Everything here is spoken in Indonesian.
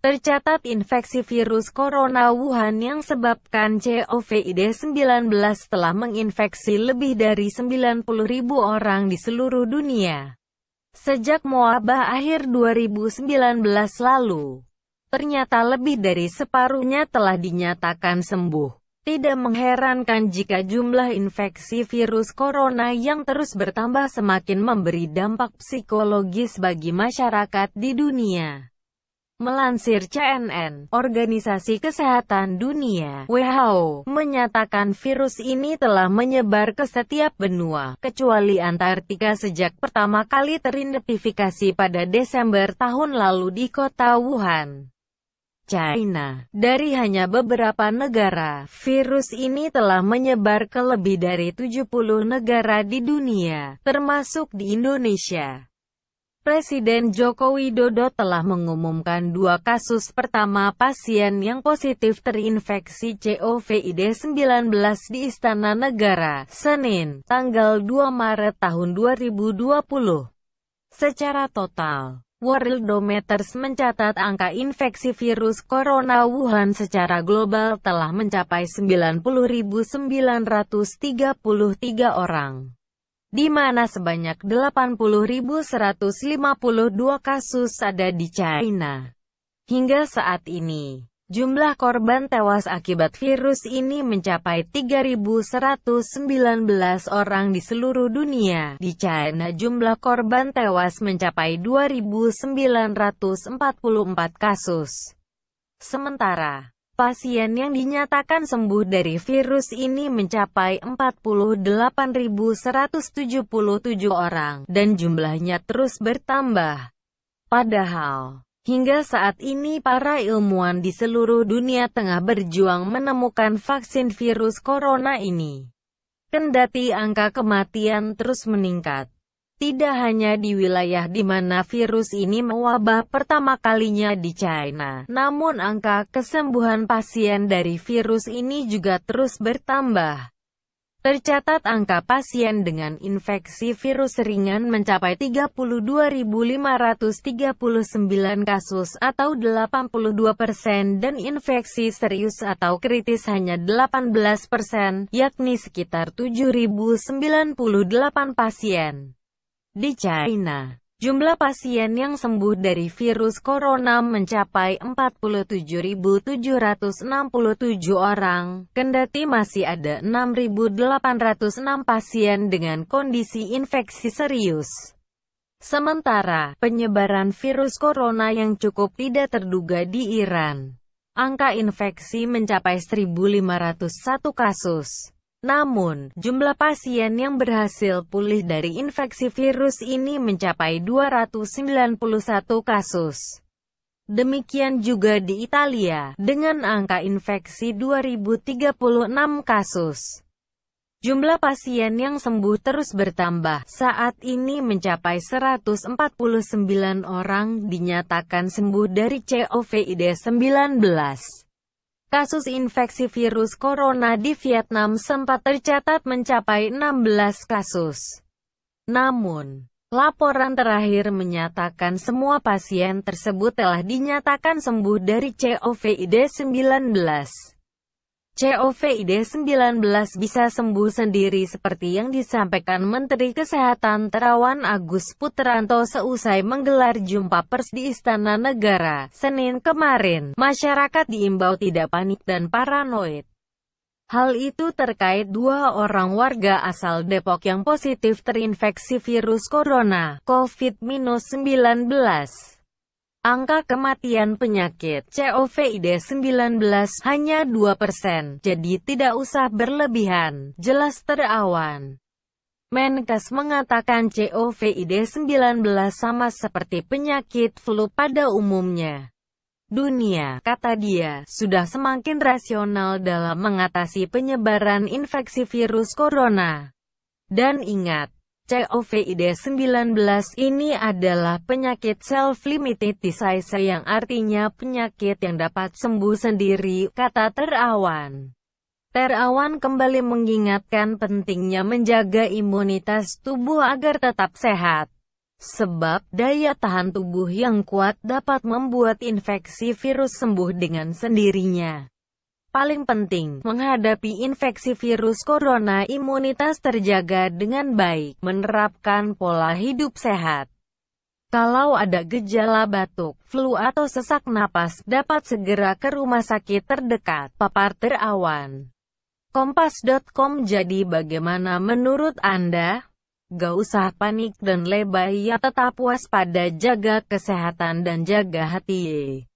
Tercatat infeksi virus corona Wuhan yang sebabkan COVID-19 telah menginfeksi lebih dari 90.000 orang di seluruh dunia. Sejak muabah akhir 2019 lalu, ternyata lebih dari separuhnya telah dinyatakan sembuh. Tidak mengherankan jika jumlah infeksi virus corona yang terus bertambah semakin memberi dampak psikologis bagi masyarakat di dunia. Melansir CNN, Organisasi Kesehatan Dunia (WHO) menyatakan virus ini telah menyebar ke setiap benua, kecuali Antartika sejak pertama kali teridentifikasi pada Desember tahun lalu di kota Wuhan. China. Dari hanya beberapa negara, virus ini telah menyebar ke lebih dari 70 negara di dunia, termasuk di Indonesia. Presiden Joko Widodo telah mengumumkan dua kasus pertama pasien yang positif terinfeksi COVID-19 di Istana Negara, Senin, tanggal 2 Maret tahun 2020. Secara total, Worldometers mencatat angka infeksi virus corona Wuhan secara global telah mencapai 90.933 orang di mana sebanyak 80.152 kasus ada di China. Hingga saat ini, jumlah korban tewas akibat virus ini mencapai 3.119 orang di seluruh dunia. Di China jumlah korban tewas mencapai 2.944 kasus. Sementara, Pasien yang dinyatakan sembuh dari virus ini mencapai 48.177 orang, dan jumlahnya terus bertambah. Padahal, hingga saat ini para ilmuwan di seluruh dunia tengah berjuang menemukan vaksin virus corona ini. Kendati angka kematian terus meningkat. Tidak hanya di wilayah di mana virus ini mewabah pertama kalinya di China, namun angka kesembuhan pasien dari virus ini juga terus bertambah. Tercatat angka pasien dengan infeksi virus ringan mencapai 32.539 kasus atau 82 persen dan infeksi serius atau kritis hanya 18 persen, yakni sekitar 7.098 pasien. Di China, jumlah pasien yang sembuh dari virus corona mencapai 47.767 orang, kendati masih ada 6.806 pasien dengan kondisi infeksi serius. Sementara, penyebaran virus corona yang cukup tidak terduga di Iran. Angka infeksi mencapai 1.501 kasus. Namun, jumlah pasien yang berhasil pulih dari infeksi virus ini mencapai 291 kasus. Demikian juga di Italia, dengan angka infeksi 2036 kasus. Jumlah pasien yang sembuh terus bertambah, saat ini mencapai 149 orang dinyatakan sembuh dari COVID-19. Kasus infeksi virus corona di Vietnam sempat tercatat mencapai 16 kasus. Namun, laporan terakhir menyatakan semua pasien tersebut telah dinyatakan sembuh dari COVID-19. COVID-19 bisa sembuh sendiri seperti yang disampaikan Menteri Kesehatan Terawan Agus Putranto seusai menggelar jumpa pers di Istana Negara, Senin kemarin. Masyarakat diimbau tidak panik dan paranoid. Hal itu terkait dua orang warga asal Depok yang positif terinfeksi virus corona, COVID-19. Angka kematian penyakit COVID-19 hanya 2%, jadi tidak usah berlebihan, jelas terawan. Menkes mengatakan COVID-19 sama seperti penyakit flu pada umumnya. Dunia, kata dia, sudah semakin rasional dalam mengatasi penyebaran infeksi virus corona. Dan ingat, COVID-19 ini adalah penyakit self-limited disease yang artinya penyakit yang dapat sembuh sendiri, kata Terawan. Terawan kembali mengingatkan pentingnya menjaga imunitas tubuh agar tetap sehat. Sebab, daya tahan tubuh yang kuat dapat membuat infeksi virus sembuh dengan sendirinya. Paling penting, menghadapi infeksi virus corona imunitas terjaga dengan baik, menerapkan pola hidup sehat. Kalau ada gejala batuk, flu atau sesak napas, dapat segera ke rumah sakit terdekat, papar terawan. Kompas.com Jadi bagaimana menurut Anda? Gak usah panik dan lebay ya tetap waspada jaga kesehatan dan jaga hati